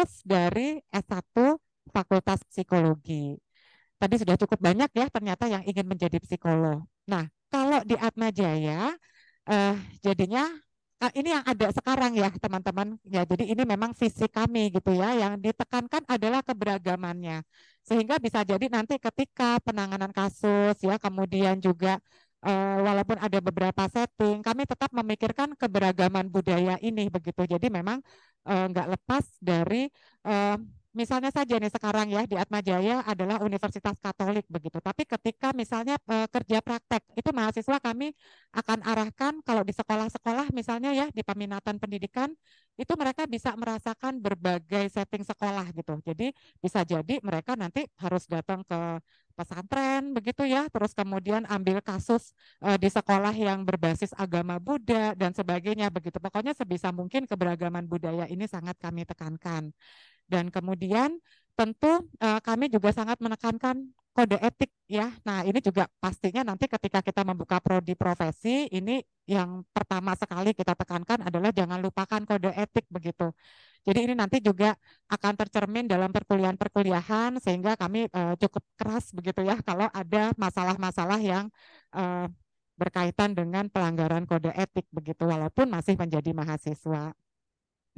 lulus dari S1 Fakultas Psikologi. Tadi sudah cukup banyak ya ternyata yang ingin menjadi psikolog. Nah, kalau di Atma Jaya eh, jadinya eh, ini yang ada sekarang ya teman-teman. Ya, jadi ini memang visi kami gitu ya yang ditekankan adalah keberagamannya. Sehingga bisa jadi nanti ketika penanganan kasus ya kemudian juga eh, walaupun ada beberapa setting, kami tetap memikirkan keberagaman budaya ini begitu. Jadi memang Eh, nggak uh, lepas dari uh, misalnya saja nih sekarang ya di Atmajaya adalah Universitas Katolik begitu. Tapi ketika misalnya uh, kerja praktek itu mahasiswa kami akan arahkan kalau di sekolah-sekolah misalnya ya di peminatan pendidikan itu mereka bisa merasakan berbagai setting sekolah gitu. Jadi bisa jadi mereka nanti harus datang ke pesantren begitu ya, terus kemudian ambil kasus uh, di sekolah yang berbasis agama Buddha dan sebagainya begitu. Pokoknya sebisa mungkin keberagaman budaya ini sangat kami tekankan. Dan kemudian tentu uh, kami juga sangat menekankan kode etik ya. Nah, ini juga pastinya nanti ketika kita membuka prodi profesi, ini yang pertama sekali kita tekankan adalah jangan lupakan kode etik begitu. Jadi ini nanti juga akan tercermin dalam perkuliahan-perkuliahan sehingga kami eh, cukup keras begitu ya kalau ada masalah-masalah yang eh, berkaitan dengan pelanggaran kode etik begitu walaupun masih menjadi mahasiswa.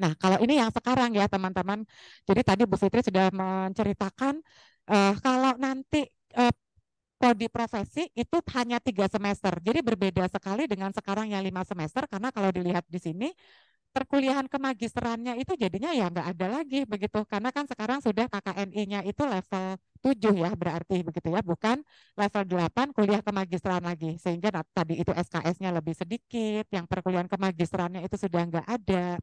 Nah, kalau ini yang sekarang ya teman-teman. Jadi tadi Bu Fitri sudah menceritakan Uh, kalau nanti uh, eh, prodi profesi itu hanya tiga semester, jadi berbeda sekali dengan sekarang yang lima semester karena kalau dilihat di sini perkuliahan kemagisterannya itu jadinya ya nggak ada lagi begitu karena kan sekarang sudah KKNI-nya itu level 7 ya berarti begitu ya bukan level 8 kuliah kemagisteran lagi sehingga tadi itu SKS-nya lebih sedikit yang perkuliahan kemagisterannya itu sudah nggak ada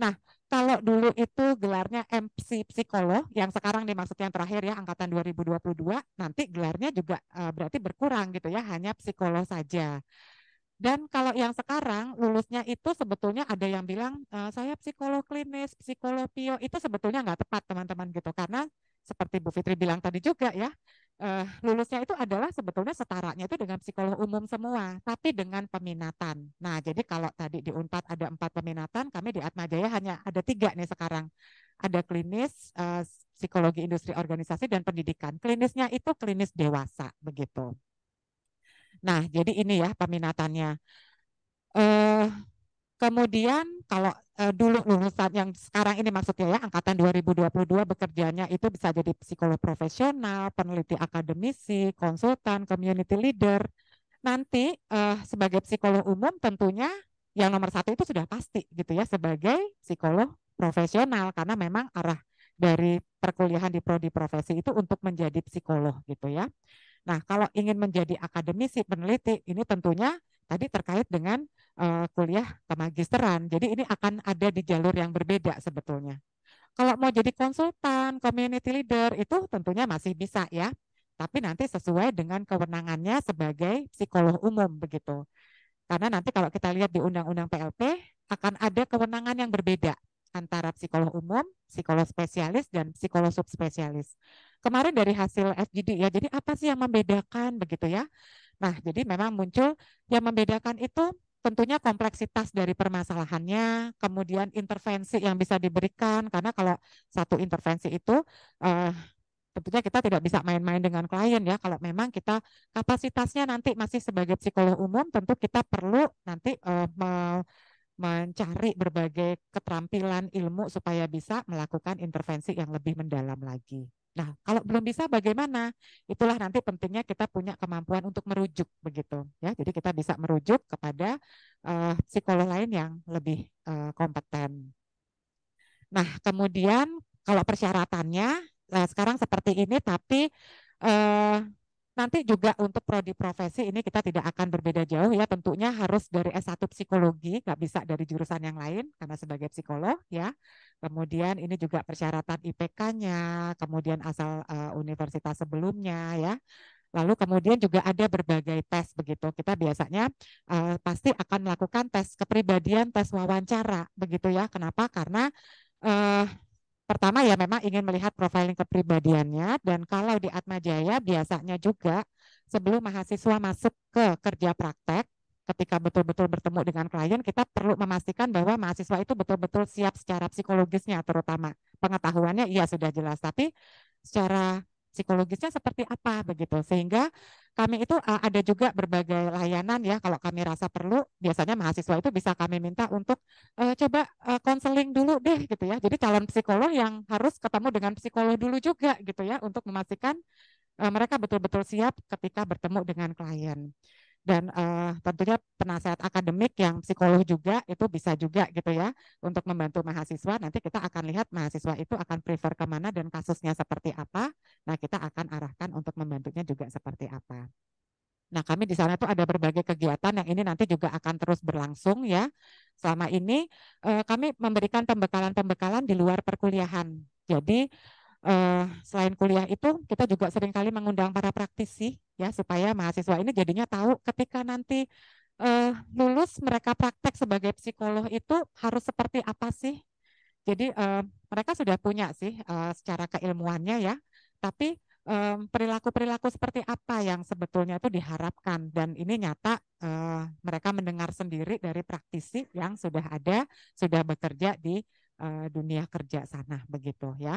Nah, kalau dulu itu gelarnya MC psikolog, yang sekarang dimaksud yang terakhir ya angkatan 2022, nanti gelarnya juga uh, berarti berkurang gitu ya, hanya psikolog saja. Dan kalau yang sekarang lulusnya itu sebetulnya ada yang bilang eh, saya psikolog klinis, psikolog pio itu sebetulnya nggak tepat teman-teman gitu karena seperti Bu Fitri bilang tadi juga ya, uh, lulusnya itu adalah sebetulnya setaranya itu dengan psikolog umum semua, tapi dengan peminatan. Nah, jadi kalau tadi di Unpad ada empat peminatan, kami di Atmajaya hanya ada tiga nih sekarang. Ada klinis, uh, psikologi industri organisasi, dan pendidikan. Klinisnya itu klinis dewasa, begitu. Nah, jadi ini ya peminatannya. Uh, Kemudian kalau e, dulu lulusan yang sekarang ini maksudnya ya angkatan 2022 bekerjanya itu bisa jadi psikolog profesional, peneliti akademisi, konsultan, community leader. Nanti e, sebagai psikolog umum tentunya yang nomor satu itu sudah pasti gitu ya sebagai psikolog profesional karena memang arah dari perkuliahan di prodi profesi itu untuk menjadi psikolog gitu ya. Nah kalau ingin menjadi akademisi peneliti ini tentunya tadi terkait dengan uh, kuliah magisteran, Jadi ini akan ada di jalur yang berbeda sebetulnya. Kalau mau jadi konsultan, community leader itu tentunya masih bisa ya. Tapi nanti sesuai dengan kewenangannya sebagai psikolog umum begitu. Karena nanti kalau kita lihat di Undang-Undang PLP akan ada kewenangan yang berbeda antara psikolog umum, psikolog spesialis, dan psikolog subspesialis. Kemarin dari hasil FGD ya, jadi apa sih yang membedakan begitu ya? Nah, jadi memang muncul yang membedakan itu tentunya kompleksitas dari permasalahannya, kemudian intervensi yang bisa diberikan, karena kalau satu intervensi itu eh, tentunya kita tidak bisa main-main dengan klien ya. Kalau memang kita kapasitasnya nanti masih sebagai psikolog umum, tentu kita perlu nanti eh, mau mencari berbagai keterampilan ilmu supaya bisa melakukan intervensi yang lebih mendalam lagi. Nah, kalau belum bisa bagaimana? Itulah nanti pentingnya kita punya kemampuan untuk merujuk begitu ya. Jadi kita bisa merujuk kepada uh, psikolog lain yang lebih uh, kompeten. Nah, kemudian kalau persyaratannya nah sekarang seperti ini tapi uh, Nanti juga untuk prodi profesi ini kita tidak akan berbeda jauh ya, tentunya harus dari S1 psikologi, nggak bisa dari jurusan yang lain karena sebagai psikolog ya. Kemudian ini juga persyaratan IPK-nya, kemudian asal uh, universitas sebelumnya ya. Lalu kemudian juga ada berbagai tes begitu. Kita biasanya uh, pasti akan melakukan tes kepribadian, tes wawancara begitu ya. Kenapa? Karena uh, pertama ya memang ingin melihat profiling kepribadiannya dan kalau di Atma Jaya biasanya juga sebelum mahasiswa masuk ke kerja praktek ketika betul-betul bertemu dengan klien kita perlu memastikan bahwa mahasiswa itu betul-betul siap secara psikologisnya terutama pengetahuannya ya sudah jelas tapi secara psikologisnya seperti apa begitu sehingga kami itu uh, ada juga berbagai layanan ya kalau kami rasa perlu biasanya mahasiswa itu bisa kami minta untuk uh, coba eh, konseling uh, dulu deh gitu ya jadi calon psikolog yang harus ketemu dengan psikolog dulu juga gitu ya untuk memastikan uh, mereka betul-betul siap ketika bertemu dengan klien dan uh, tentunya penasehat akademik yang psikolog juga itu bisa juga gitu ya untuk membantu mahasiswa nanti kita akan lihat mahasiswa itu akan prefer kemana dan kasusnya seperti apa nah kita akan arahkan untuk membantunya juga seperti apa Nah, kami di sana itu ada berbagai kegiatan yang ini nanti juga akan terus berlangsung ya. Selama ini uh, kami memberikan pembekalan-pembekalan di luar perkuliahan. Jadi eh, selain kuliah itu kita juga seringkali mengundang para praktisi ya supaya mahasiswa ini jadinya tahu ketika nanti eh, lulus mereka praktek sebagai psikolog itu harus seperti apa sih. Jadi eh, mereka sudah punya sih eh, secara keilmuannya ya, tapi eh, perilaku-perilaku seperti apa yang sebetulnya itu diharapkan dan ini nyata uh, mereka mendengar sendiri dari praktisi yang sudah ada sudah bekerja di uh, dunia kerja sana begitu ya.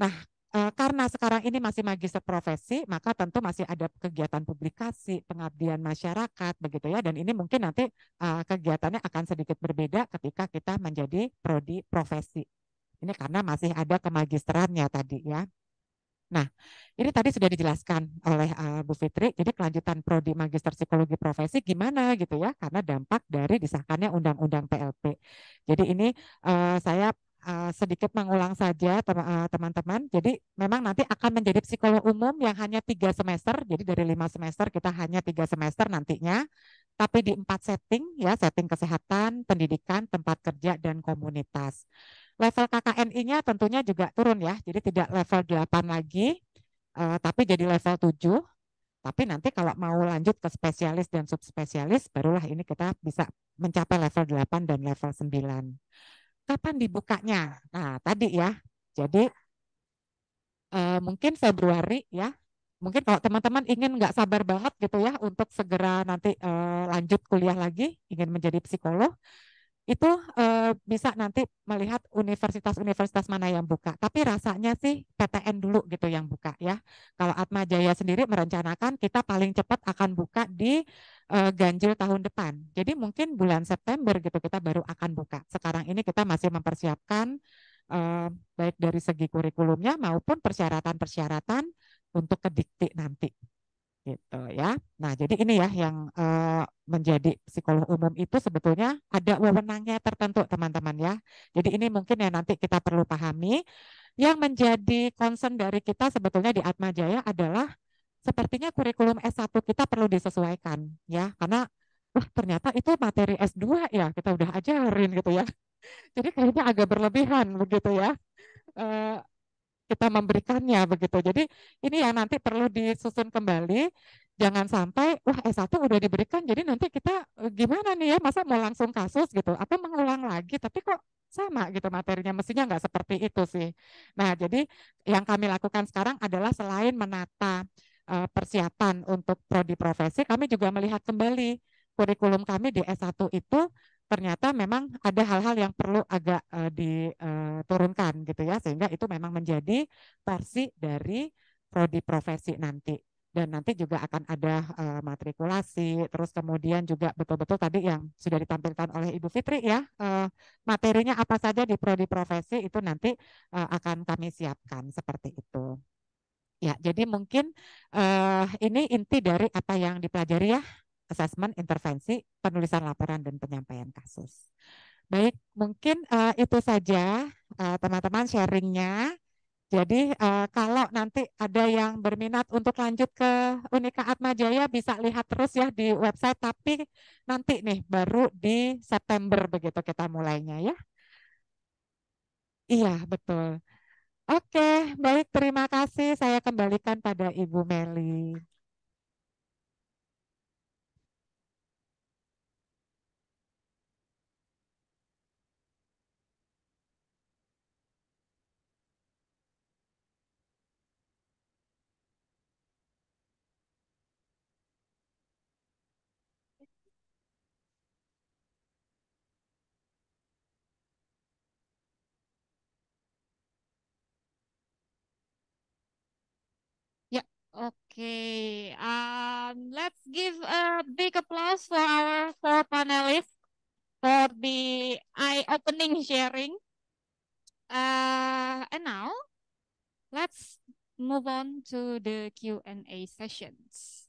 Nah, eh, karena sekarang ini masih magister profesi, maka tentu masih ada kegiatan publikasi, pengabdian masyarakat, begitu ya. Dan ini mungkin nanti eh, kegiatannya akan sedikit berbeda ketika kita menjadi prodi profesi. Ini karena masih ada kemagisterannya tadi ya. Nah, ini tadi sudah dijelaskan oleh eh, Bu Fitri. Jadi kelanjutan prodi Magister Psikologi Profesi gimana gitu ya? Karena dampak dari disahkannya Undang-Undang PLP. Jadi ini saya Eh, sedikit mengulang saja eh, teman-teman. Jadi memang nanti akan menjadi psikolog umum yang hanya tiga semester. Jadi dari lima semester kita hanya tiga semester nantinya. Tapi di empat setting ya setting kesehatan, pendidikan, tempat kerja dan komunitas. Level KKNI-nya tentunya juga turun ya. Jadi tidak level 8 lagi, eh, tapi jadi level 7. Tapi nanti kalau mau lanjut ke spesialis dan subspesialis, barulah ini kita bisa mencapai level 8 dan level 9 kapan dibukanya? Nah, tadi ya. Jadi eh, mungkin Februari ya. Mungkin kalau teman-teman ingin nggak sabar banget gitu ya untuk segera nanti eh, lanjut kuliah lagi, ingin menjadi psikolog, itu eh, bisa nanti melihat universitas-universitas mana yang buka. Tapi rasanya sih PTN dulu gitu yang buka ya. Kalau Atma Jaya sendiri merencanakan kita paling cepat akan buka di Eh, ganjil tahun depan. Jadi mungkin bulan September gitu kita baru akan buka. Sekarang ini kita masih mempersiapkan eh, baik dari segi kurikulumnya maupun persyaratan-persyaratan untuk kedikti nanti. Gitu ya. Nah, jadi ini ya yang eh, menjadi psikolog umum itu sebetulnya ada wewenangnya tertentu teman-teman ya. Jadi ini mungkin ya nanti kita perlu pahami yang menjadi concern dari kita sebetulnya di Atma Jaya adalah sepertinya kurikulum S1 kita perlu disesuaikan ya karena wah ternyata itu materi S2 ya kita udah ajarin gitu ya jadi kayaknya agak berlebihan begitu ya e, kita memberikannya begitu jadi ini yang nanti perlu disusun kembali jangan sampai wah S1 udah diberikan jadi nanti kita eh, gimana nih ya masa mau langsung kasus gitu atau mengulang lagi tapi kok sama gitu materinya mestinya nggak seperti itu sih nah jadi yang kami lakukan sekarang adalah selain menata Eh, persiapan untuk prodi profesi, kami juga melihat kembali kurikulum kami di S1 itu ternyata memang ada hal-hal yang perlu agak uh, eh, diturunkan eh, gitu ya sehingga itu memang menjadi versi dari prodi profesi nanti dan nanti juga akan ada uh, matrikulasi terus kemudian juga betul-betul tadi yang sudah ditampilkan oleh Ibu Fitri ya uh, materinya apa saja di prodi profesi itu nanti uh, akan kami siapkan seperti itu. Ya, jadi mungkin uh, ini inti dari apa yang dipelajari ya, asesmen, intervensi, penulisan laporan dan penyampaian kasus. Baik, mungkin uh, itu saja eh, teman-teman uh, sharingnya. Jadi uh, kalau nanti ada yang berminat untuk lanjut ke Unika Atma Jaya bisa lihat terus ya di website. Tapi nanti nih baru di September begitu kita mulainya ya. Iya betul. Oke, baik terima kasih. Saya kembalikan pada Ibu Meli. Okay, um, let's give a big applause for our four panelists for the eye-opening sharing. Uh, and now, let's move on to the Q&A sessions.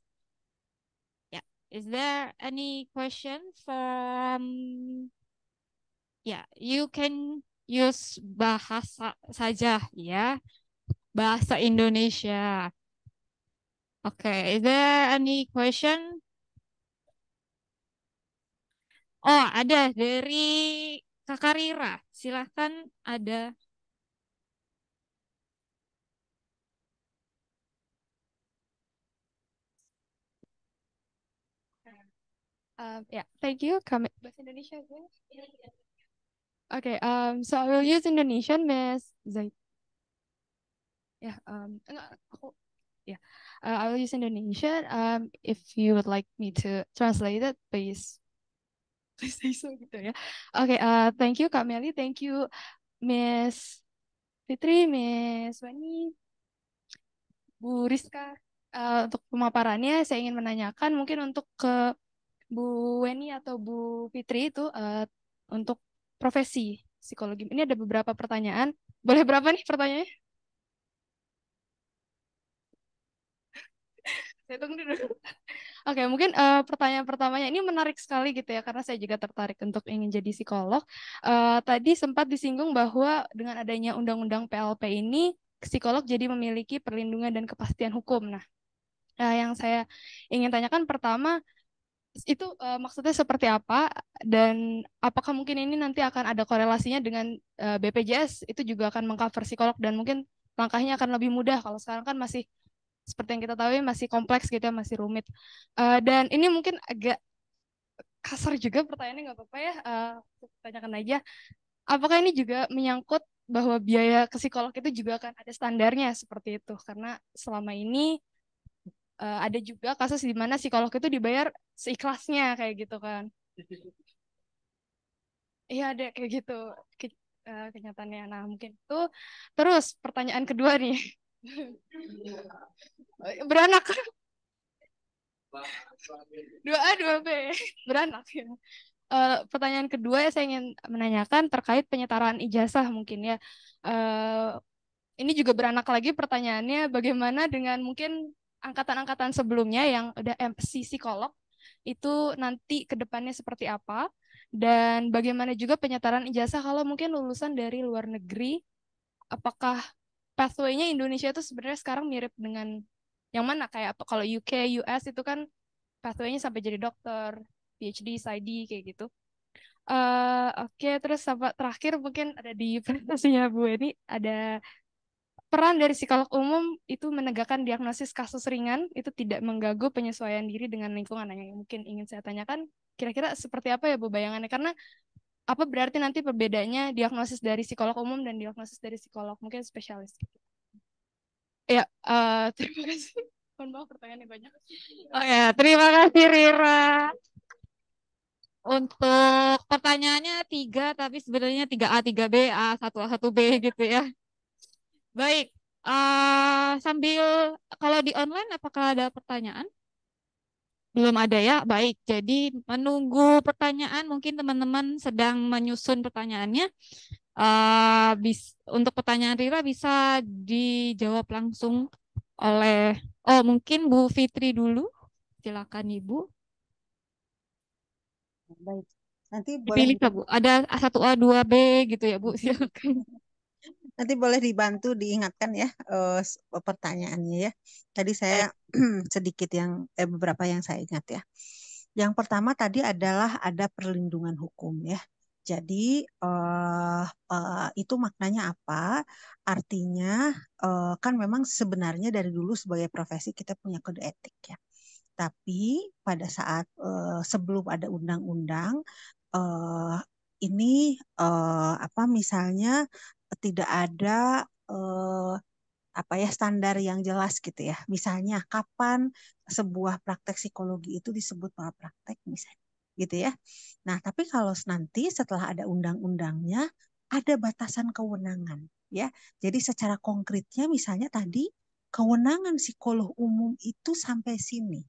Yeah, is there any question from? Yeah, you can use bahasa saja ya, yeah. bahasa Indonesia. Okay, is there any question? Oh, ada dari kakarira, Silahkan ada Um, yeah, thank you. Come bahasa Indonesia gue. Okay, um, so I will use Indonesian, Miss Zaid. Ya, yeah, um, enggak, aku, ya. Yeah. Uh, I will use Indonesian. Um, if you would like me to translate it, please, please say so gitu ya. okay, uh, thank you Kak Meli, thank you Miss Fitri, Miss Wani, Bu Rizka. Uh, untuk pemaparannya, saya ingin menanyakan mungkin untuk ke Bu Weni atau Bu Fitri itu uh, untuk profesi psikologi. Ini ada beberapa pertanyaan. Boleh berapa nih pertanyaannya? saya tunggu dulu. Oke, mungkin uh, pertanyaan pertamanya ini menarik sekali gitu ya, karena saya juga tertarik untuk ingin jadi psikolog. Uh, tadi sempat disinggung bahwa dengan adanya undang-undang PLP ini, psikolog jadi memiliki perlindungan dan kepastian hukum. Nah, uh, yang saya ingin tanyakan pertama, itu uh, maksudnya seperti apa dan apakah mungkin ini nanti akan ada korelasinya dengan uh, BPJS itu juga akan mengcover psikolog dan mungkin langkahnya akan lebih mudah kalau sekarang kan masih seperti yang kita tahu ya, masih kompleks gitu ya, masih rumit. Uh, dan ini mungkin agak kasar juga pertanyaannya nggak apa-apa ya, uh, tanyakan aja. Apakah ini juga menyangkut bahwa biaya ke psikolog itu juga akan ada standarnya seperti itu? Karena selama ini uh, ada juga kasus di mana psikolog itu dibayar seikhlasnya kayak gitu kan. Iya ada kayak gitu kenyataannya. Nah mungkin itu terus pertanyaan kedua nih Beranak. Dua A, dua B. Beranak ya. Uh, pertanyaan kedua ya, saya ingin menanyakan terkait penyetaraan ijazah mungkin ya. Uh, ini juga beranak lagi pertanyaannya bagaimana dengan mungkin angkatan-angkatan sebelumnya yang ada MC psikolog itu nanti ke depannya seperti apa dan bagaimana juga penyetaraan ijazah kalau mungkin lulusan dari luar negeri apakah pathway-nya Indonesia itu sebenarnya sekarang mirip dengan yang mana kayak apa kalau UK, US itu kan pathway-nya sampai jadi dokter, PhD, PsyD kayak gitu. Uh, Oke, okay, terus sampai terakhir mungkin ada di presentasinya Bu ini ada peran dari psikolog umum itu menegakkan diagnosis kasus ringan itu tidak mengganggu penyesuaian diri dengan lingkungan nah, yang mungkin ingin saya tanyakan kira-kira seperti apa ya Bu bayangannya karena apa berarti nanti perbedaannya diagnosis dari psikolog umum dan diagnosis dari psikolog mungkin spesialis gitu. Ya, uh, terima kasih. Mohon maaf pertanyaannya banyak. Oh ya, terima kasih Rira. Untuk pertanyaannya tiga, tapi sebenarnya tiga a tiga 3B, satu a satu b gitu ya. Baik, uh, sambil kalau di online apakah ada pertanyaan? Belum ada ya? Baik, jadi menunggu pertanyaan. Mungkin teman-teman sedang menyusun pertanyaannya. Uh, bis, untuk pertanyaan Rira bisa dijawab langsung oleh, oh mungkin Bu Fitri dulu. Silakan Ibu. Baik, nanti boleh. Pilih Bu, ada A1A, 2B gitu ya Bu, silakan nanti boleh dibantu diingatkan ya uh, pertanyaannya ya. Tadi saya sedikit yang eh, beberapa yang saya ingat ya. Yang pertama tadi adalah ada perlindungan hukum ya. Jadi uh, uh, itu maknanya apa? Artinya uh, kan memang sebenarnya dari dulu sebagai profesi kita punya kode etik ya. Tapi pada saat uh, sebelum ada undang-undang uh, ini uh, apa misalnya tidak ada eh, apa ya standar yang jelas gitu ya. Misalnya kapan sebuah praktek psikologi itu disebut praktek misalnya gitu ya. Nah, tapi kalau nanti setelah ada undang-undangnya ada batasan kewenangan ya. Jadi secara konkretnya misalnya tadi kewenangan psikolog umum itu sampai sini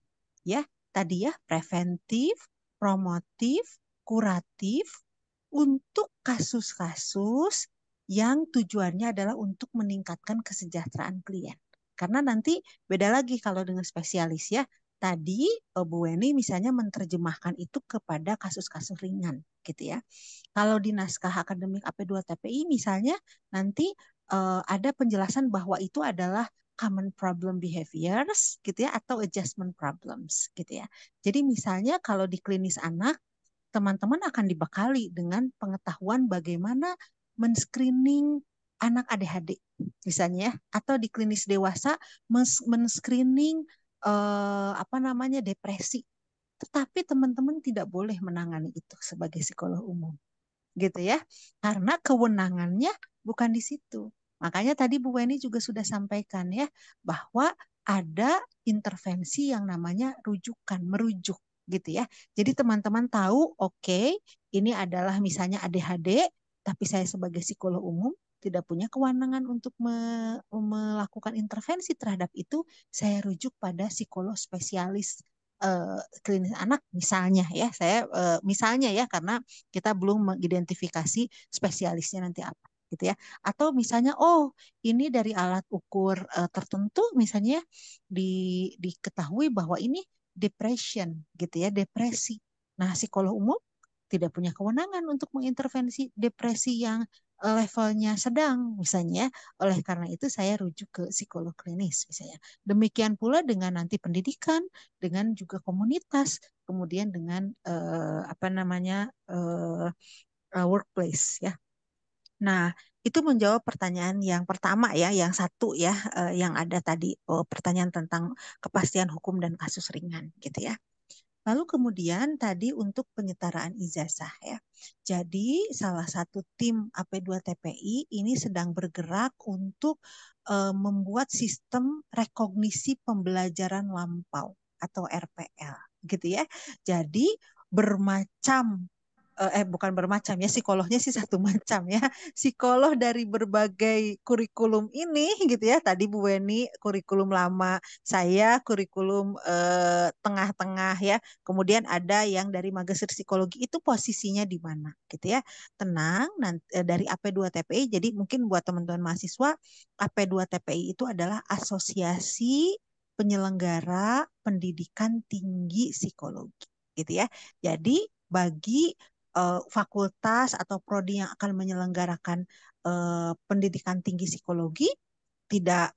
ya. Tadi ya preventif, promotif, kuratif untuk kasus-kasus yang tujuannya adalah untuk meningkatkan kesejahteraan klien. Karena nanti beda lagi kalau dengan spesialis ya. Tadi eh, Bu Weni misalnya menerjemahkan itu kepada kasus-kasus ringan gitu ya. Kalau di naskah akademik AP2 TPI misalnya nanti eh, ada penjelasan bahwa itu adalah common problem behaviors gitu ya atau adjustment problems gitu ya. Jadi misalnya kalau di klinis anak teman-teman akan dibekali dengan pengetahuan bagaimana men-screening anak ADHD misalnya ya atau di klinis dewasa men-screening eh, apa namanya depresi tetapi teman-teman tidak boleh menangani itu sebagai psikolog umum gitu ya karena kewenangannya bukan di situ makanya tadi Bu Weni juga sudah sampaikan ya bahwa ada intervensi yang namanya rujukan merujuk gitu ya jadi teman-teman tahu oke okay, ini adalah misalnya ADHD tapi saya sebagai psikolog umum tidak punya kewenangan untuk me melakukan intervensi terhadap itu, saya rujuk pada psikolog spesialis uh, klinis anak misalnya ya. Saya uh, misalnya ya karena kita belum mengidentifikasi spesialisnya nanti apa gitu ya. Atau misalnya oh, ini dari alat ukur uh, tertentu misalnya di diketahui bahwa ini depression gitu ya, depresi. Nah, psikolog umum tidak punya kewenangan untuk mengintervensi depresi yang eh, levelnya sedang misalnya. Ya. Oleh karena itu saya rujuk ke psikolog klinis misalnya. Demikian pula dengan nanti pendidikan, dengan juga komunitas, kemudian dengan eh, apa namanya eh, eh, workplace ya. Nah, itu menjawab pertanyaan yang pertama ya, yang satu ya, eh, yang ada tadi oh, pertanyaan tentang kepastian hukum dan kasus ringan gitu ya. Lalu kemudian tadi untuk penyetaraan ijazah ya. Jadi salah satu tim AP2 TPI ini sedang bergerak untuk e, membuat sistem rekognisi pembelajaran lampau atau RPL gitu ya. Jadi bermacam Eh, eh bukan bermacam ya psikolognya sih satu macam ya psikolog dari berbagai kurikulum ini gitu ya tadi Bu Weni kurikulum lama saya kurikulum eh, tengah-tengah ya kemudian ada yang dari magister psikologi itu posisinya di mana gitu ya tenang nanti eh, dari AP2 TPI jadi mungkin buat teman-teman mahasiswa AP2 TPI itu adalah asosiasi penyelenggara pendidikan tinggi psikologi gitu ya jadi bagi uh, fakultas atau prodi yang akan menyelenggarakan uh, pendidikan tinggi psikologi tidak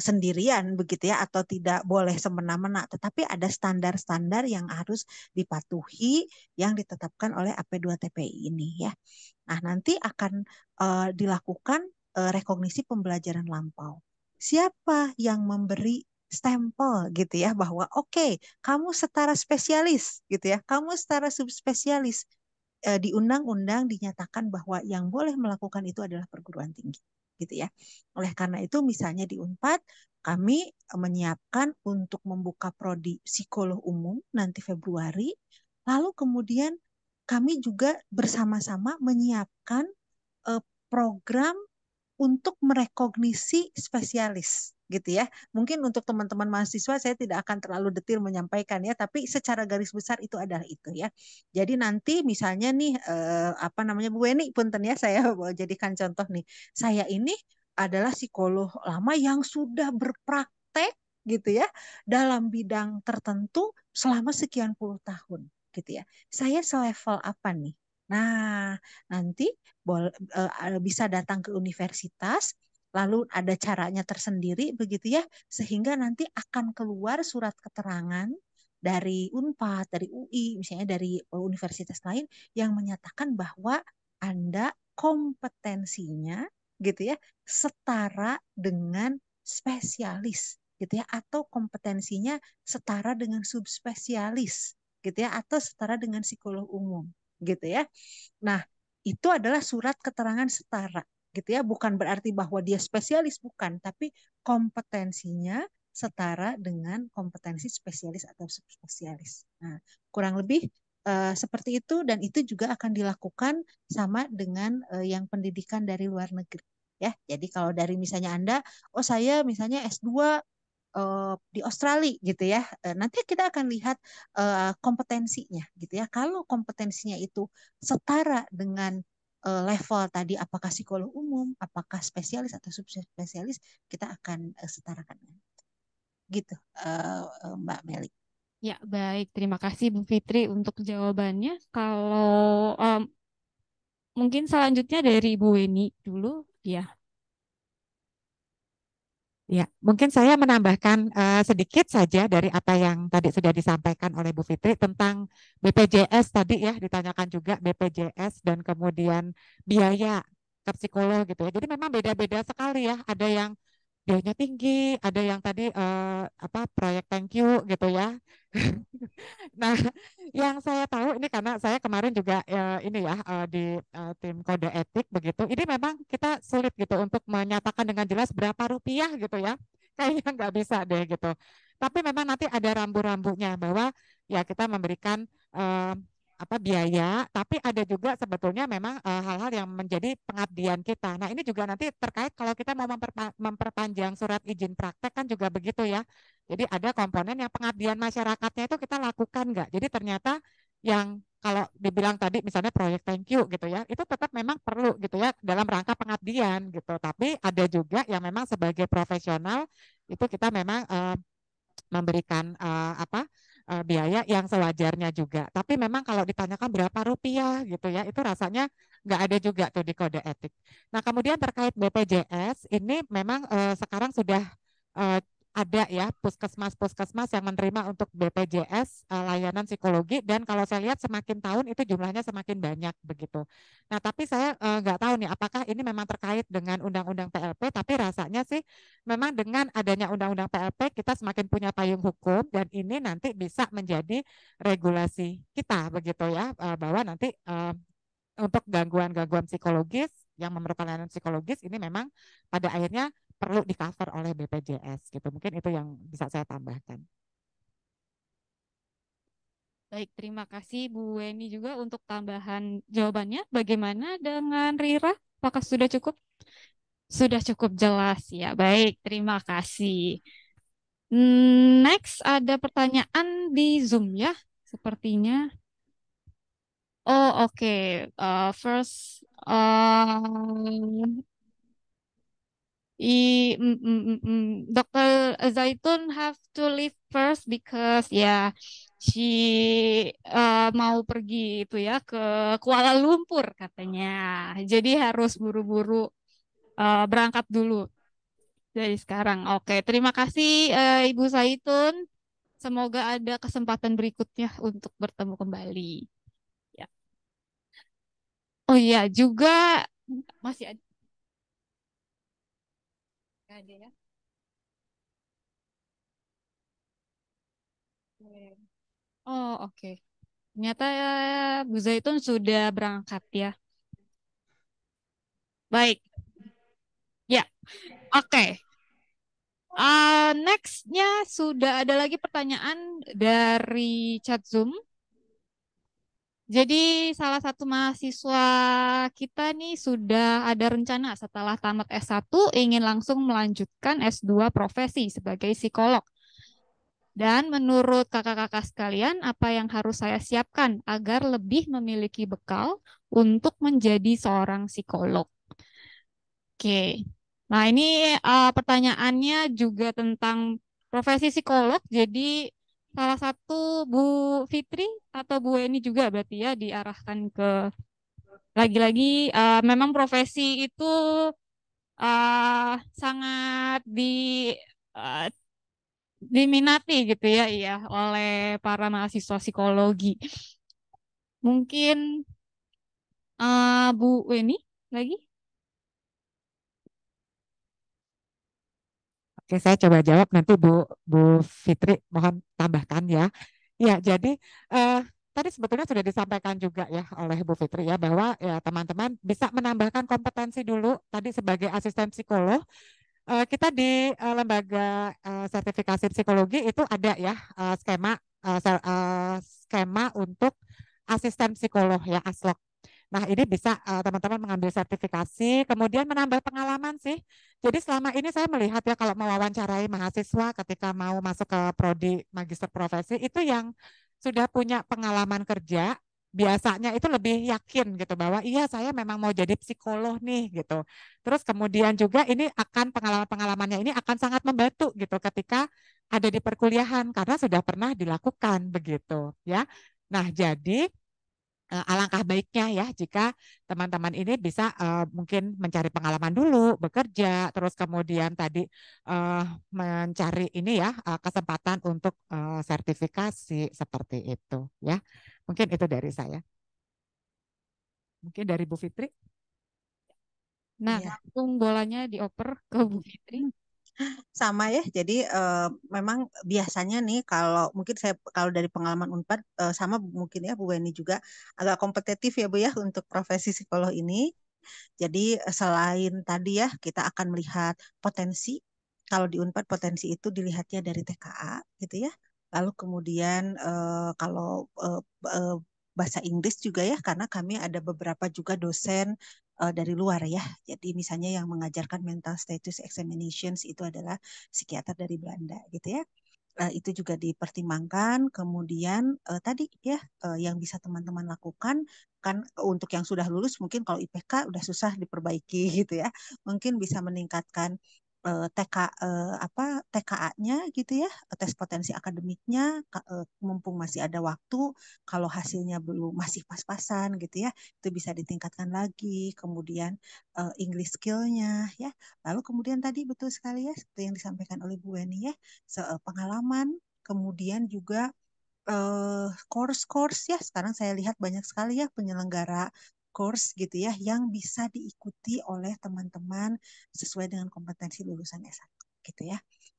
sendirian begitu ya atau tidak boleh semena-mena tetapi ada standar-standar yang harus dipatuhi yang ditetapkan oleh AP2TPI ini ya. Nah, nanti akan uh, dilakukan uh, rekognisi pembelajaran lampau. Siapa yang memberi stempel gitu ya bahwa oke, okay, kamu setara spesialis gitu ya. Kamu setara subspesialis e, eh, di undang-undang dinyatakan bahwa yang boleh melakukan itu adalah perguruan tinggi gitu ya. Oleh karena itu misalnya di Unpad kami eh, menyiapkan untuk membuka prodi psikolog umum nanti Februari lalu kemudian kami juga bersama-sama menyiapkan e, program untuk merekognisi spesialis gitu ya. Mungkin untuk teman-teman mahasiswa saya tidak akan terlalu detil menyampaikan ya, tapi secara garis besar itu adalah itu ya. Jadi nanti misalnya nih eh, apa namanya Bu Weni punten ya saya mau jadikan contoh nih. Saya ini adalah psikolog lama yang sudah berpraktek gitu ya dalam bidang tertentu selama sekian puluh tahun gitu ya. Saya selevel apa nih? Nah, nanti eh, bisa datang ke universitas lalu ada caranya tersendiri begitu ya sehingga nanti akan keluar surat keterangan dari Unpad, dari UI, misalnya dari e, universitas lain yang menyatakan bahwa Anda kompetensinya gitu ya setara dengan spesialis gitu ya atau kompetensinya setara dengan subspesialis gitu ya atau setara dengan psikolog umum gitu ya. Nah, itu adalah surat keterangan setara gitu ya bukan berarti bahwa dia spesialis bukan tapi kompetensinya setara dengan kompetensi spesialis atau subspesialis nah kurang lebih uh, seperti itu dan itu juga akan dilakukan sama dengan uh, yang pendidikan dari luar negeri ya jadi kalau dari misalnya anda oh saya misalnya S2 eh, di Australia gitu ya. nanti kita akan lihat kompetensinya gitu ya. Kalau kompetensinya itu setara dengan Eh, level tadi apakah psikolog umum, apakah spesialis atau subspesialis kita akan uh, setarakan. Gitu eh, Mbak Meli. Ya, baik. Terima kasih Bu Fitri untuk jawabannya. Kalau um, mungkin selanjutnya dari Bu Weni dulu, ya. Ya, mungkin saya menambahkan uh, sedikit saja dari apa yang tadi sudah disampaikan oleh Bu Fitri tentang BPJS tadi ya ditanyakan juga BPJS dan kemudian biaya ke psikolog gitu ya. Jadi memang beda-beda sekali ya. Ada yang biayanya tinggi, ada yang tadi uh, apa proyek thank you gitu ya. nah, yang saya tahu ini karena saya kemarin juga ya, ini ya eh, di uh, tim kode etik begitu. Ini memang kita sulit gitu untuk menyatakan dengan jelas berapa rupiah gitu ya. Kayaknya nggak bisa deh gitu. Tapi memang nanti ada rambu-rambunya bahwa ya kita memberikan uh, apa biaya, tapi ada juga sebetulnya memang hal-hal uh, yang menjadi pengabdian kita. Nah ini juga nanti terkait kalau kita mau memperpanjang surat izin praktek kan juga begitu ya. Jadi ada komponen yang pengabdian masyarakatnya itu kita lakukan nggak. Jadi ternyata yang kalau dibilang tadi misalnya proyek thank you gitu ya, itu tetap memang perlu gitu ya dalam rangka pengabdian gitu. Tapi ada juga yang memang sebagai profesional itu kita memang eh, memberikan eh, apa eh, biaya yang sewajarnya juga. Tapi memang kalau ditanyakan berapa rupiah gitu ya, itu rasanya nggak ada juga tuh di kode etik. Nah kemudian terkait BPJS ini memang sekarang sudah ada ya puskesmas-puskesmas yang menerima untuk BPJS uh, eh, layanan psikologi dan kalau saya lihat semakin tahun itu jumlahnya semakin banyak begitu. Nah tapi saya eh, nggak uh, tahu nih apakah ini memang terkait dengan undang-undang PLP tapi rasanya sih memang dengan adanya undang-undang PLP kita semakin punya payung hukum dan ini nanti bisa menjadi regulasi kita begitu ya uh, bahwa nanti uh, untuk gangguan-gangguan psikologis yang memerlukan layanan psikologis ini memang pada akhirnya perlu di cover oleh BPJS gitu. Mungkin itu yang bisa saya tambahkan. Baik, terima kasih Bu Weni juga untuk tambahan jawabannya. Bagaimana dengan Rira? Apakah sudah cukup? Sudah cukup jelas ya. Baik, terima kasih. Hmm, next ada pertanyaan di Zoom ya, sepertinya. Oh oke, okay. uh, first uh, i, mm, mm, mm, mm. Dr. Zaitun have to leave first because ya yeah, she uh, mau pergi itu ya ke Kuala Lumpur katanya. Jadi harus buru-buru uh, berangkat dulu dari sekarang. Oke, terima kasih uh, Ibu Zaitun. Semoga ada kesempatan berikutnya untuk bertemu kembali. Ya. Oh iya, juga masih ada ada ya. Oh, oke. Ternyata ya Bu Zaitun sudah berangkat ya. Baik. Ya. Oke. Uh, nextnya sudah ada lagi pertanyaan dari chat Zoom. Jadi salah satu mahasiswa kita nih sudah ada rencana setelah tamat S1 ingin langsung melanjutkan S2 profesi sebagai psikolog. Dan menurut kakak-kakak sekalian, apa yang harus saya siapkan agar lebih memiliki bekal untuk menjadi seorang psikolog? Oke, nah ini uh, pertanyaannya juga tentang profesi psikolog. Jadi salah satu Bu Fitri atau Bu Eni juga berarti ya diarahkan ke lagi-lagi uh, memang profesi itu uh, sangat di uh, diminati gitu ya iya oleh para mahasiswa psikologi. Mungkin uh, Bu Eni lagi? Oke, saya coba jawab nanti Bu Bu Fitri mohon tambahkan ya. Ya, jadi eh, tadi sebetulnya sudah disampaikan juga ya oleh Bu Fitri ya bahwa ya teman-teman bisa menambahkan kompetensi dulu tadi sebagai asisten psikolog eh, kita di eh, lembaga eh, sertifikasi psikologi itu ada ya eh, skema eh, eh skema untuk asisten psikolog ya aslok Nah, ini bisa eh, teman-teman uh, mengambil sertifikasi, kemudian menambah pengalaman sih. Jadi selama ini saya melihat ya kalau mewawancarai mahasiswa ketika mau masuk ke prodi magister profesi itu yang sudah punya pengalaman kerja biasanya itu lebih yakin gitu bahwa iya saya memang mau jadi psikolog nih gitu. Terus kemudian juga ini akan pengalaman-pengalamannya ini akan sangat membantu gitu ketika ada di perkuliahan karena sudah pernah dilakukan begitu ya. Nah, jadi Eh, alangkah baiknya ya jika teman-teman ini bisa uh, mungkin mencari pengalaman dulu bekerja terus kemudian tadi uh, mencari ini ya uh, kesempatan untuk uh, sertifikasi seperti itu ya mungkin itu dari saya mungkin dari Bu Fitri nah ya. langsung bolanya dioper ke Bu Fitri sama ya. Jadi uh, memang biasanya nih kalau mungkin saya kalau dari pengalaman Unpad uh, sama mungkin ya Bu Weni juga agak kompetitif ya Bu ya untuk profesi psikolog ini. Jadi selain tadi ya kita akan melihat potensi kalau di Unpad potensi itu dilihatnya dari TKA gitu ya. Lalu kemudian uh, kalau uh, uh, bahasa Inggris juga ya karena kami ada beberapa juga dosen uh, dari luar ya. Jadi misalnya yang mengajarkan mental status examinations itu adalah psikiater dari Belanda gitu ya. Uh, itu juga dipertimbangkan. Kemudian uh, tadi ya uh, yang bisa teman-teman lakukan kan untuk yang sudah lulus mungkin kalau IPK udah susah diperbaiki gitu ya. Mungkin bisa meningkatkan Eh, TK eh, apa TKA-nya gitu ya, eh, tes potensi akademiknya mumpung masih ada waktu, kalau hasilnya belum masih pas-pasan gitu ya, itu bisa ditingkatkan lagi. Kemudian eh, English skill-nya ya. Lalu kemudian tadi betul sekali ya seperti yang disampaikan oleh Bu Weni ya, soal pengalaman, kemudian juga course-course ya sekarang saya lihat banyak sekali ya penyelenggara course gitu ya yang bisa diikuti oleh teman-teman sesuai dengan kompetensi lulusan S1 gitu ya.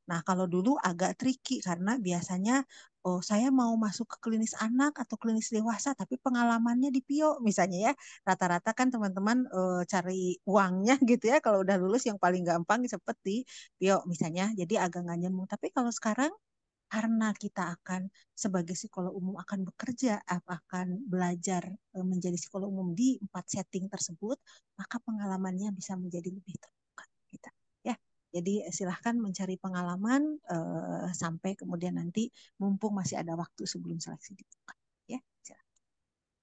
Nah, kalau dulu agak tricky karena biasanya oh saya mau masuk ke klinis anak atau klinis dewasa tapi pengalamannya di Pio misalnya ya. Rata-rata kan teman-teman eh, cari uangnya gitu ya kalau udah lulus yang paling gampang seperti Pio misalnya. Jadi agak nggak nyambung. Tapi kalau sekarang karena kita akan sebagai psikolog umum akan bekerja akan belajar e, menjadi psikolog umum di empat setting tersebut maka pengalamannya bisa menjadi lebih terbuka kita gitu, ya jadi e, silahkan mencari pengalaman uh, sampai kemudian nanti mumpung masih ada waktu sebelum seleksi dibuka ya silahkan.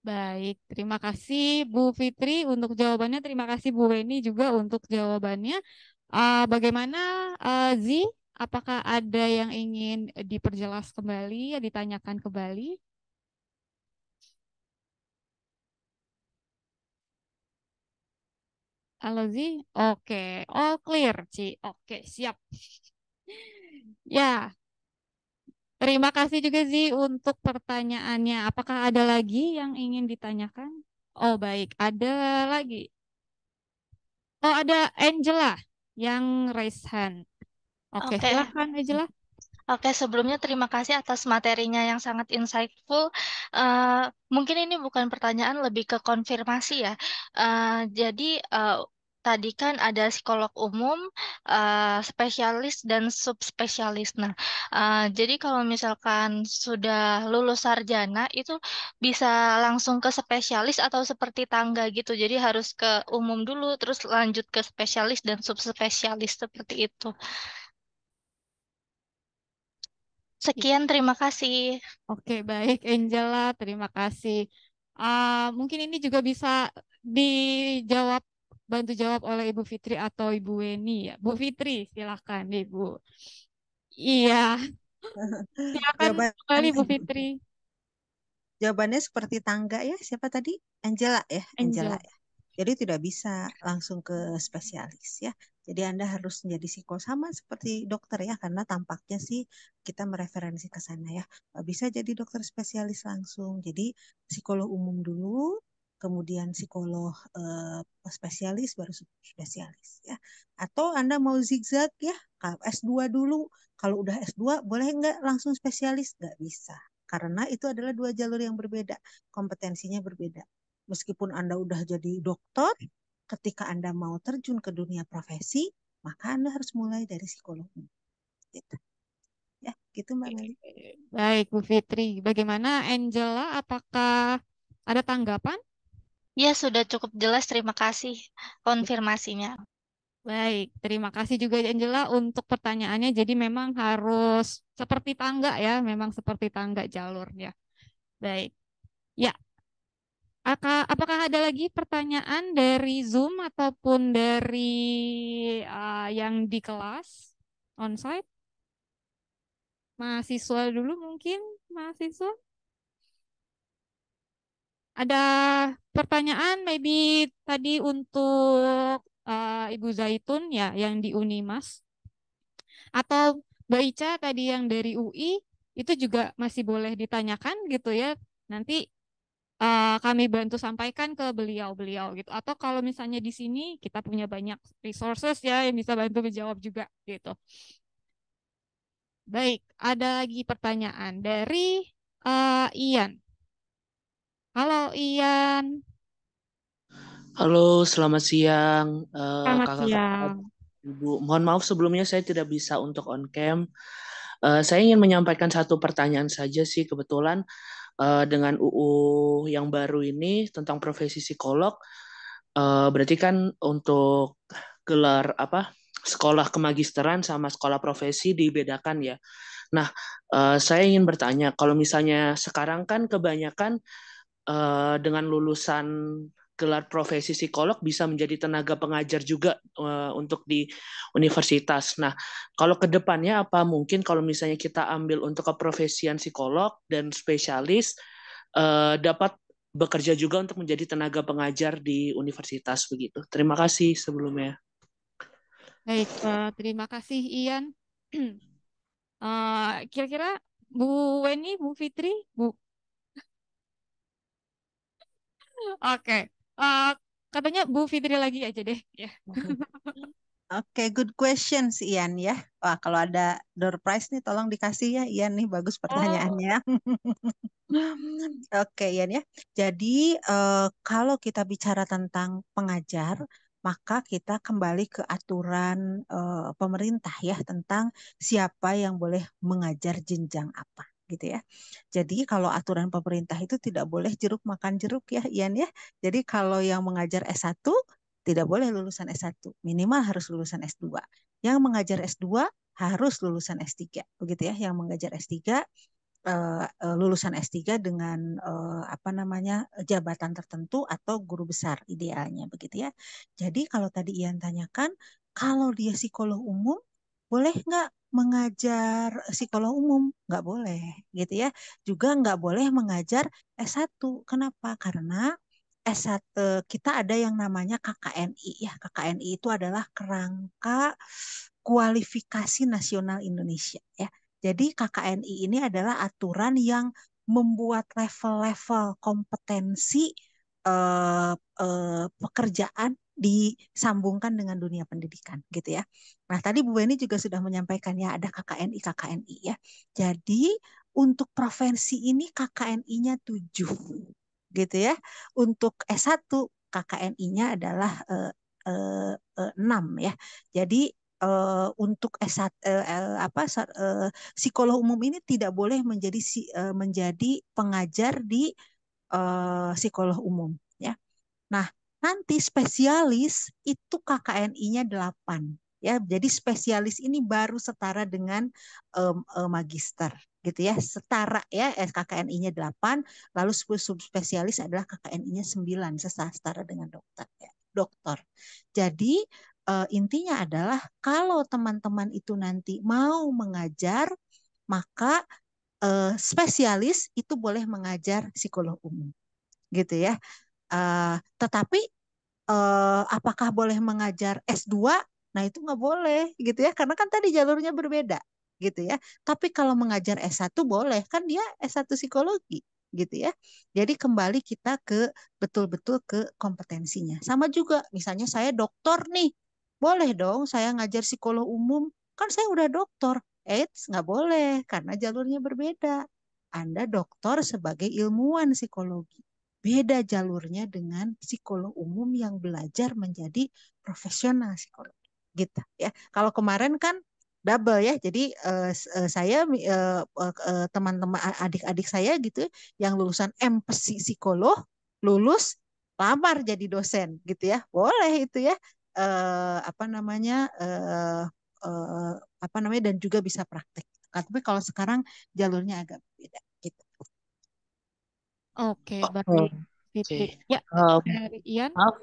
baik terima kasih Bu Fitri untuk jawabannya terima kasih Bu Weni juga untuk jawabannya uh, bagaimana uh, Zi Apakah ada yang ingin diperjelas kembali, ditanyakan kembali? Halo Zi, oke, all clear Ci, oke siap. ya, terima kasih juga Zi untuk pertanyaannya. Apakah ada lagi yang ingin ditanyakan? Oh baik, ada lagi. Oh ada Angela yang raise hand. Oke, Oke. silahkan Oke, sebelumnya terima kasih atas materinya yang sangat insightful. Uh, mungkin ini bukan pertanyaan, lebih ke konfirmasi ya. Uh, jadi uh, tadi kan ada psikolog umum, uh, spesialis dan subspesialis. Nah, uh, jadi kalau misalkan sudah lulus sarjana itu bisa langsung ke spesialis atau seperti tangga gitu. Jadi harus ke umum dulu, terus lanjut ke spesialis dan subspesialis seperti itu. Iya. Sekian, terima kasih. Oke, baik Angela, terima kasih. Uh, mungkin ini juga bisa dijawab bantu jawab oleh Ibu Fitri atau Ibu Weni ya. Bu Fitri, silakan Ibu. Iya. Silakan Jawaban... kembali Bu Fitri. Jawabannya seperti tangga ya. Siapa tadi? Angela ya, Angela, Angela ya. Jadi tidak bisa langsung ke spesialis ya. Jadi Anda harus menjadi psikolog sama seperti dokter ya karena tampaknya sih kita mereferensi ke sana ya. Bisa jadi dokter spesialis langsung. Jadi psikolog umum dulu kemudian psikolog eh, spesialis baru spesialis ya atau Anda mau zigzag ya S2 dulu kalau udah S2 boleh nggak langsung spesialis nggak bisa karena itu adalah dua jalur yang berbeda kompetensinya berbeda meskipun Anda udah jadi dokter, ketika Anda mau terjun ke dunia profesi, maka Anda harus mulai dari psikologi. Gitu. Ya, gitu Mbak Meli. Baik, Bu Fitri. Bagaimana Angela? Apakah ada tanggapan? Ya, sudah cukup jelas. Terima kasih konfirmasinya. Baik, terima kasih juga Angela untuk pertanyaannya. Jadi memang harus seperti tangga ya, memang seperti tangga jalurnya. Baik. Ya, Apakah ada lagi pertanyaan dari Zoom ataupun dari uh, yang di kelas onsite? Mahasiswa dulu mungkin, mahasiswa. Ada pertanyaan maybe tadi untuk uh, Ibu Zaitun ya yang di Unimas atau Mbak Ica tadi yang dari UI itu juga masih boleh ditanyakan gitu ya. Nanti uh, kami bantu sampaikan ke beliau-beliau gitu. Atau kalau misalnya di sini kita punya banyak resources ya yang bisa bantu menjawab juga gitu. Baik, ada lagi pertanyaan dari uh, Ian. Halo Ian. Halo, selamat siang. Uh, selamat kakak, siang. Ibu, mohon maaf sebelumnya saya tidak bisa untuk on cam. Uh, saya ingin menyampaikan satu pertanyaan saja sih kebetulan Eh, dengan UU yang baru ini tentang profesi psikolog uh, berarti kan untuk gelar apa sekolah kemagisteran sama sekolah profesi dibedakan ya. Nah, uh, saya ingin bertanya kalau misalnya sekarang kan kebanyakan uh, dengan lulusan gelar profesi psikolog bisa menjadi tenaga pengajar juga eh, untuk di universitas. Nah, kalau ke depannya apa mungkin kalau misalnya kita ambil untuk keprofesian psikolog dan spesialis eh, dapat bekerja juga untuk menjadi tenaga pengajar di universitas begitu. Terima kasih sebelumnya. Baik, uh, terima kasih Ian. kira-kira Bu Weni, Bu Fitri, Bu Oke. Okay uh, katanya Bu Fitri lagi aja deh ya. Oke, okay, good question si Ian ya. Wah, kalau ada door prize nih tolong dikasih ya Ian nih bagus oh. pertanyaannya. Oh. Oke, okay, Ian ya. Jadi uh, kalau kita bicara tentang pengajar, maka kita kembali ke aturan uh, pemerintah ya tentang siapa yang boleh mengajar jenjang apa gitu ya. Jadi kalau aturan pemerintah itu tidak boleh jeruk makan jeruk ya Ian ya. Jadi kalau yang mengajar S1 tidak boleh lulusan S1, minimal harus lulusan S2. Yang mengajar S2 harus lulusan S3, begitu ya. Yang mengajar S3 eh, eh, lulusan S3 dengan eh, apa namanya jabatan tertentu atau guru besar idealnya begitu ya. Jadi kalau tadi Ian tanyakan kalau dia psikolog umum boleh nggak mengajar psikolog umum nggak boleh gitu ya juga nggak boleh mengajar S1 kenapa karena S1 kita ada yang namanya KKNI ya KKNI itu adalah kerangka kualifikasi nasional Indonesia ya jadi KKNI ini adalah aturan yang membuat level-level kompetensi eh, eh, pekerjaan disambungkan dengan dunia pendidikan gitu ya. Nah tadi Bu Weni juga sudah menyampaikannya ada KKNI KKNI ya. Jadi untuk provinsi ini KKNI-nya tujuh, gitu ya. Untuk S1 KKNI-nya adalah enam, eh, eh, 6 eh, ya. Jadi uh, untuk S1 uh, eh, apa uh, psikolog umum ini tidak boleh menjadi uh, menjadi pengajar di uh, psikolog umum ya. Nah, Nanti spesialis itu KKNI-nya 8 ya. Jadi spesialis ini baru setara dengan um, um, magister gitu ya. Setara ya eh, KKNI-nya 8, lalu subspesialis adalah KKNI-nya 9 setara dengan dokter ya. Dokter. Jadi uh, intinya adalah kalau teman-teman itu nanti mau mengajar maka uh, spesialis itu boleh mengajar psikolog umum gitu ya uh, tetapi eh, apakah boleh mengajar S2? Nah, itu nggak boleh gitu ya, karena kan tadi jalurnya berbeda gitu ya. Tapi kalau mengajar S1 boleh, kan dia S1 psikologi gitu ya. Jadi kembali kita ke betul-betul ke kompetensinya. Sama juga misalnya saya dokter nih. Boleh dong saya ngajar psikolog umum, kan saya udah dokter. Eits, nggak boleh karena jalurnya berbeda. Anda dokter sebagai ilmuwan psikologi beda jalurnya dengan psikolog umum yang belajar menjadi profesional psikolog gitu ya. Kalau kemarin kan double ya. Jadi uh, uh, saya eh, teman-teman uh, adik-adik saya gitu yang lulusan MPSI psikolog lulus lamar jadi dosen gitu ya. Boleh itu ya. apa namanya apa namanya dan juga bisa praktek. Tapi kalau sekarang jalurnya agak beda. Oke, oh, berarti oh, Okay. Ya, um, eh, Maaf,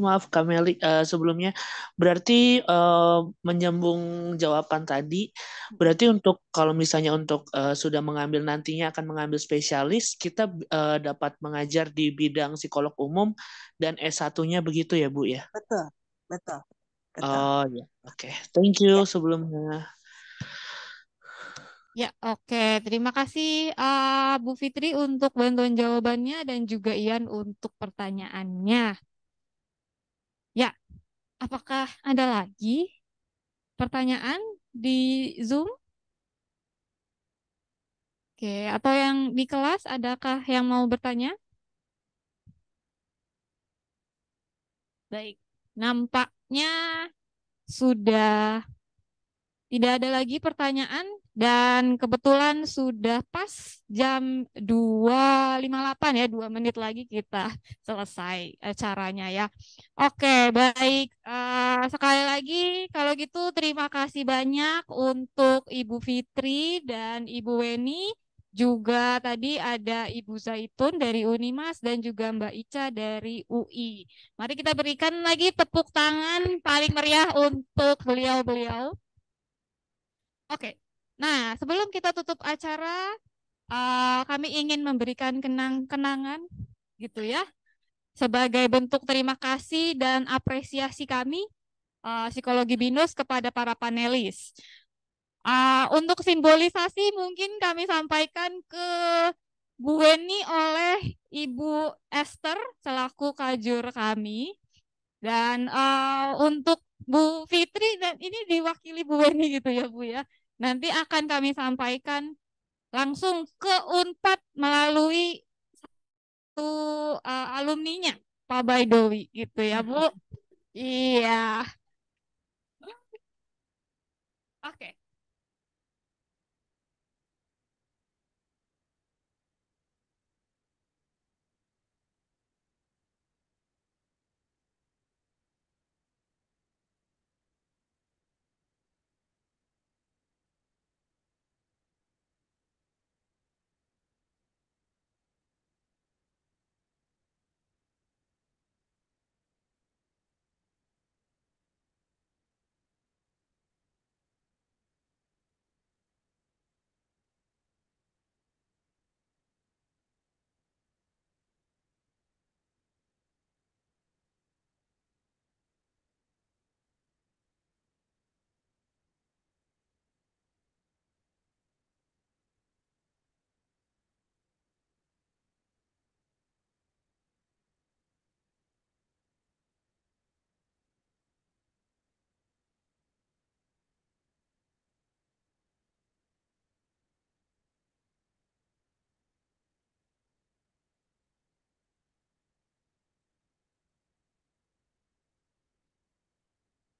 maaf Kameli. uh, eh, sebelumnya. Berarti uh, menyambung jawaban tadi, berarti untuk kalau misalnya untuk uh, sudah mengambil nantinya akan mengambil spesialis, kita uh, dapat mengajar di bidang psikolog umum dan S1-nya begitu ya, Bu ya? Betul, betul. betul. Oh ya, oke. Okay. Thank you yeah. sebelumnya. Ya, oke. Terima kasih uh, Bu Fitri untuk bantuan jawabannya dan juga Ian untuk pertanyaannya. Ya, apakah ada lagi pertanyaan di Zoom? Oke, atau yang di kelas adakah yang mau bertanya? Baik, nampaknya sudah tidak ada lagi pertanyaan dan kebetulan sudah pas jam 2.58 ya, 2 menit lagi kita selesai acaranya ya. Oke, baik. Eh, sekali lagi kalau gitu terima kasih banyak untuk Ibu Fitri dan Ibu Weni. Juga tadi ada Ibu Zaitun dari Unimas dan juga Mbak Ica dari UI. Mari kita berikan lagi tepuk tangan paling meriah untuk beliau-beliau. Oke. Okay. Nah, sebelum kita tutup acara, uh, kami ingin memberikan kenang-kenangan gitu ya sebagai bentuk terima kasih dan apresiasi kami uh, psikologi binus kepada para panelis. Uh, untuk simbolisasi mungkin kami sampaikan ke Bu Weni oleh Ibu Esther selaku kajur kami dan uh, untuk Bu Fitri dan ini diwakili Bu Weni gitu ya Bu ya Nanti akan kami sampaikan langsung ke Unpad melalui satu uh, alumninya Pak Baidowi gitu ya Bu. Iya. Oke. Okay.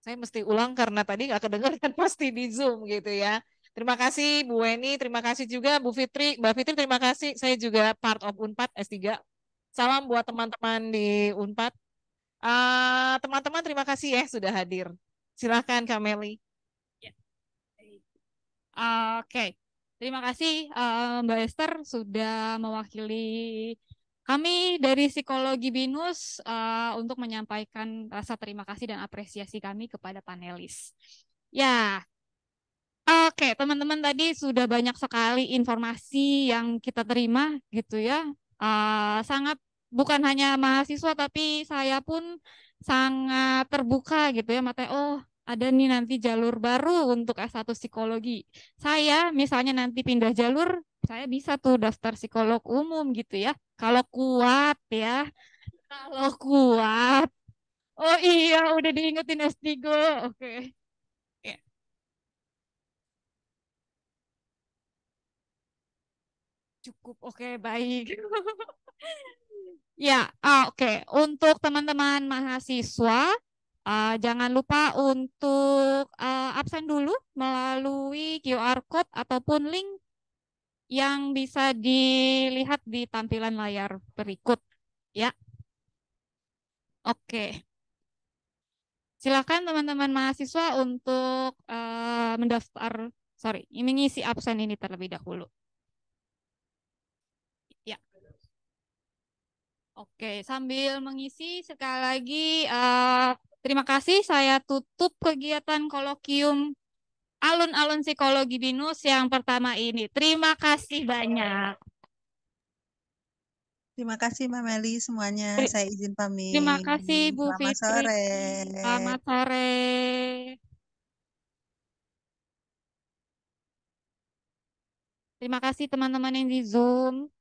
Saya mesti ulang karena tadi nggak kedengeran pasti di Zoom gitu ya. Terima kasih Bu Weni, terima kasih juga Bu Fitri. Mbak Fitri terima kasih, saya juga part of UNPAD S3. Salam buat teman-teman di UNPAD. Eh, teman-teman uh, terima kasih ya sudah hadir. Silahkan Kameli. Ya. Oke, okay. terima kasih uh, Mbak Esther sudah mewakili kami dari Psikologi Binus uh, untuk menyampaikan rasa terima kasih dan apresiasi kami kepada panelis. Ya, Oke, teman-teman tadi sudah banyak sekali informasi yang kita terima gitu ya. Uh, sangat bukan hanya mahasiswa tapi saya pun sangat terbuka gitu ya mata. oh ada nih nanti jalur baru untuk S1 psikologi. Saya misalnya nanti pindah jalur, saya bisa tuh daftar psikolog umum gitu ya. Kalau kuat ya. Kalau kuat. Oh iya, udah diingetin S3. Oke. Okay. Ya. Cukup. Oke, okay, baik. ya, ah, oke. Okay. Untuk teman-teman mahasiswa Uh, jangan lupa untuk uh, absen dulu melalui QR code ataupun link yang bisa dilihat di tampilan layar berikut ya. Oke. Silakan teman-teman mahasiswa untuk uh, mendaftar sorry, mengisi absen ini terlebih dahulu. Ya, Oke, sambil mengisi sekali lagi uh, Terima kasih, saya tutup kegiatan kolokium alun-alun psikologi BINUS yang pertama ini. Terima kasih banyak. Terima kasih Mbak Meli semuanya. Eh, saya izin pamit. Terima kasih Bu Selamat Fitri. sore. Selamat sore. Terima kasih teman-teman yang di Zoom.